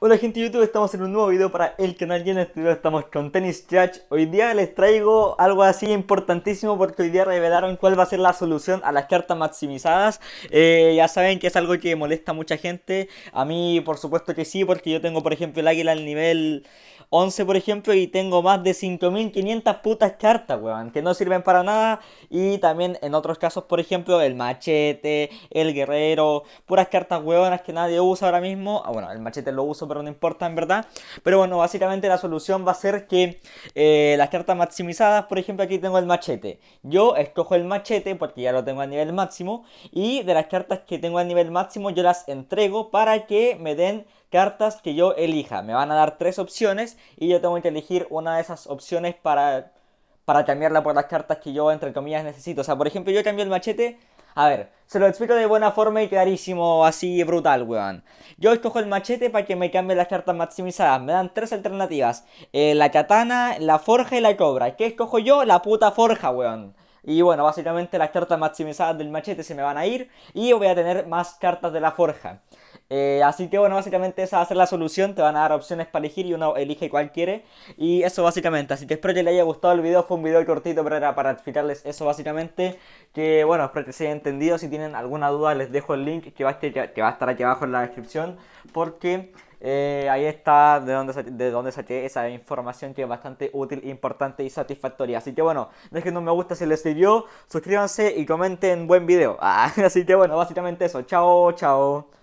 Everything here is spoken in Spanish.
Hola gente de YouTube, estamos en un nuevo video para el canal y en este estamos con Tennis Judge Hoy día les traigo algo así importantísimo porque hoy día revelaron cuál va a ser la solución a las cartas maximizadas eh, Ya saben que es algo que molesta a mucha gente, a mí por supuesto que sí porque yo tengo por ejemplo el águila al nivel 11, por ejemplo, y tengo más de 5.500 putas cartas, huevón que no sirven para nada. Y también en otros casos, por ejemplo, el machete, el guerrero, puras cartas huevonas que nadie usa ahora mismo. Ah, bueno, el machete lo uso, pero no importa en verdad. Pero bueno, básicamente la solución va a ser que eh, las cartas maximizadas, por ejemplo, aquí tengo el machete. Yo escojo el machete porque ya lo tengo a nivel máximo. Y de las cartas que tengo a nivel máximo, yo las entrego para que me den cartas que yo elija. Me van a dar tres opciones y yo tengo que elegir una de esas opciones para, para cambiarla por las cartas que yo, entre comillas, necesito. O sea, por ejemplo, yo cambio el machete. A ver, se lo explico de buena forma y clarísimo, así brutal, weón. Yo escojo el machete para que me cambie las cartas maximizadas. Me dan tres alternativas. Eh, la katana, la forja y la cobra. ¿Qué escojo yo? La puta forja, weón. Y bueno, básicamente las cartas maximizadas del machete se me van a ir y voy a tener más cartas de la forja. Eh, así que bueno, básicamente esa va a ser la solución, te van a dar opciones para elegir y uno elige cuál quiere y eso básicamente, así que espero que les haya gustado el video, fue un video cortito pero era para explicarles eso básicamente, que bueno, espero que se haya entendido, si tienen alguna duda les dejo el link que va a estar, va a estar aquí abajo en la descripción porque... Eh, ahí está de dónde, de dónde saqué esa información que es bastante útil, importante y satisfactoria. Así que bueno, dejen no me gusta si les sirvió, suscríbanse y comenten buen video. así que bueno, básicamente eso. Chao, chao.